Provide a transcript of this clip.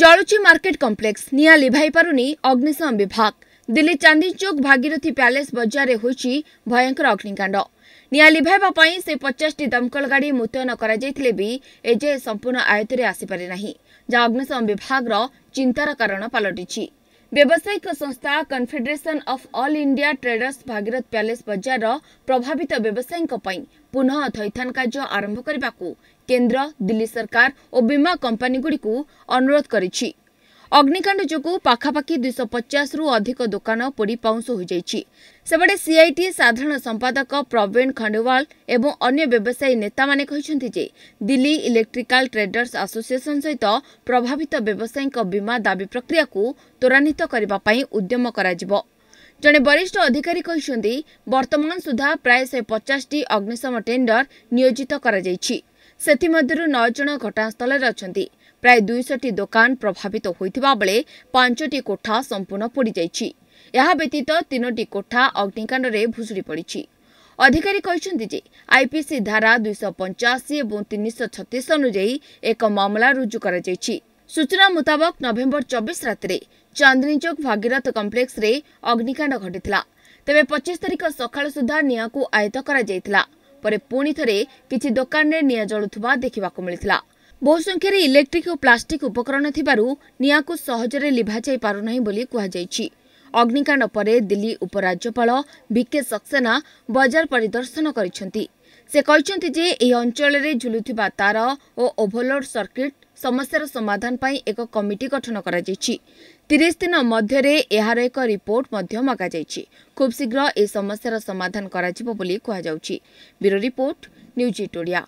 ଜଳୁଛି market complex ନିଆଁ ଲିଭାଇପାରୁନି ଅଗ୍ନିଶମ ବିଭାଗ ଦିଲ୍ଲୀ ଚାନ୍ଦିଚୌକ ଭାଗିରଥୀ ପ୍ୟାଲେସ୍ ବଜାରରେ ହୋଇଛି ଭୟଙ୍କର ଅଗ୍ନିକାଣ୍ଡ ନିଆଁ ଲିଭାଇବା ପାଇଁ ସେ ପଚାଶଟି ଦମକଳ ଗାଡ଼ି ମୁତୟନ କରାଯାଇଥିଲେ ବି ଏଯାଏ ସମ୍ପୂର୍ଣ୍ଣ ଆୟତ୍ତରେ ଆସିପାରି ନାହିଁ ଯାହା ଅଗ୍ନିଶମ ବିଭାଗର ଚିନ୍ତାର କାରଣ ପାଲଟିଛି व्यावसायिक संस्था confederation of all India traders Bhagirath palace बजार प्रभावित व्यवसायी पुनः थैथान क्य आरम्भ केन्द्र दिल्ली सरकार बीमा बिमा कम्पनीगुडी अनुरोध गरिन्छ ଅଗ୍ନିକାଣ୍ଡ ଯୋଗୁଁ ପାଖାପାଖି ଦୁଇଶହ ପଚାଶରୁ ଅଧିକ ଦୋକାନ ପୋଡ଼ି ପାଉଁଶ ହୋଇଯାଇଛି ସେପଟେ ସିଆଇଟି ସାଧାରଣ ସମ୍ପାଦକ ପ୍ରବୀଣ ଖଣ୍ଡେୱାଲ ଏବଂ ଅନ୍ୟ ବ୍ୟବସାୟୀ ନେତାମାନେ କହିଛନ୍ତି ଯେ ଦିଲ୍ଲୀ ଇଲେକ୍ଟ୍ରିକାଲ ଟ୍ରେଡର୍ସ ଆସୋସିଏସନ ସହିତ ପ୍ରଭାବିତ ବ୍ୟବସାୟୀଙ୍କ ବୀମା ଦାବି ପ୍ରକ୍ରିୟାକୁ ତ୍ୱରାନ୍ୱିତ କରିବା ପାଇଁ ଉଦ୍ୟମ କରାଯିବ ଜଣେ ବରିଷ୍ଠ ଅଧିକାରୀ କହିଛନ୍ତି ବର୍ତ୍ତମାନ ସୁଦ୍ଧା ପ୍ରାୟ ଶହେ ପଚାଶଟି ଅଗ୍ନିଶମ ଟେଣ୍ଡର ନିୟୋଜିତ କରାଯାଇଛି ସେଥିମଧ୍ୟରୁ ନଅ ଜଣ ଘଟଣାସ୍ଥଳରେ ଅଛନ୍ତି ପ୍ରାୟ ଦୁଇଶହଟି ଦୋକାନ ପ୍ରଭାବିତ ହୋଇଥିବା ବେଳେ ପାଞ୍ଚଟି କୋଠା ସମ୍ପୂର୍ଣ୍ଣ ପୋଡ଼ିଯାଇଛି ଏହା ବ୍ୟତୀତ ତିନୋଟି କୋଠା ଅଗ୍ନିକାଣ୍ଡରେ ଭୁଶୁଡ଼ି ପଡ଼ିଛି ଅଧିକାରୀ କହିଛନ୍ତି ଯେ ଆଇପିସି ଧାରା ଦୁଇଶହ ପଞ୍ଚାଅଶୀ ଏବଂ ତିନିଶହ ଛତିଶ ଅନୁଯାୟୀ ଏକ ମାମଲା ରୁଜୁ କରାଯାଇଛି ସୂଚନା ମୁତାବକ ନଭେମ୍ବର ଚବିଶ ରାତିରେ ଚାନ୍ଦିନୀଚୌକ ଭାଗିରଥ କମ୍ପ୍ଲେକ୍ସରେ ଅଗ୍ନିକାଣ୍ଡ ଘଟିଥିଲା ତେବେ ପଚିଶ ତାରିଖ ସକାଳ ସୁଦ୍ଧା ନିଆଁକୁ ଆୟତ୍ତ କରାଯାଇଥିଲା ପରେ ପୁଣି ଥରେ କିଛି ଦୋକାନରେ ନିଆଁ ଜଳୁଥିବା ଦେଖିବାକୁ ମିଳିଥିଲା ବହୁ ସଂଖ୍ୟାରେ ଇଲେକ୍ଟ୍ରିକ୍ ଓ ପ୍ଲାଷ୍ଟିକ୍ ଉପକରଣ ଥିବାରୁ ନିଆଁକୁ ସହଜରେ ଲିଭାଯାଇ ପାରୁନାହିଁ ବୋଲି କୁହାଯାଇଛି ଅଗ୍ନିକାଣ୍ଡ ପରେ ଦିଲ୍ଲୀ ଉପରାଜ୍ୟପାଳ ଭିକେ ସକ୍ସେନା ବଜାର ପରିଦର୍ଶନ କରିଛନ୍ତି ସେ କହିଛନ୍ତି ଯେ ଏହି ଅଞ୍ଚଳରେ ଝୁଲୁଥିବା ତାର ଓ ଓଭରଲୋଡ୍ ସର୍କିଟ୍ ସମସ୍ୟାର ସମାଧାନ ପାଇଁ ଏକ କମିଟି ଗଠନ କରାଯାଇଛି ତିରିଶ ଦିନ ମଧ୍ୟରେ ଏହାର ଏକ ରିପୋର୍ଟ ମଧ୍ୟ ମଗାଯାଇଛି ଖୁବ୍ ଶୀଘ୍ର ଏହି ସମସ୍ୟାର ସମାଧାନ କରାଯିବ ବୋଲି କୁହାଯାଉଛି ବ୍ୟୁରୋ ରିପୋର୍ଟ ନ୍ୟୁଜ୍ ଇଟ୍ ଓଡ଼ିଆ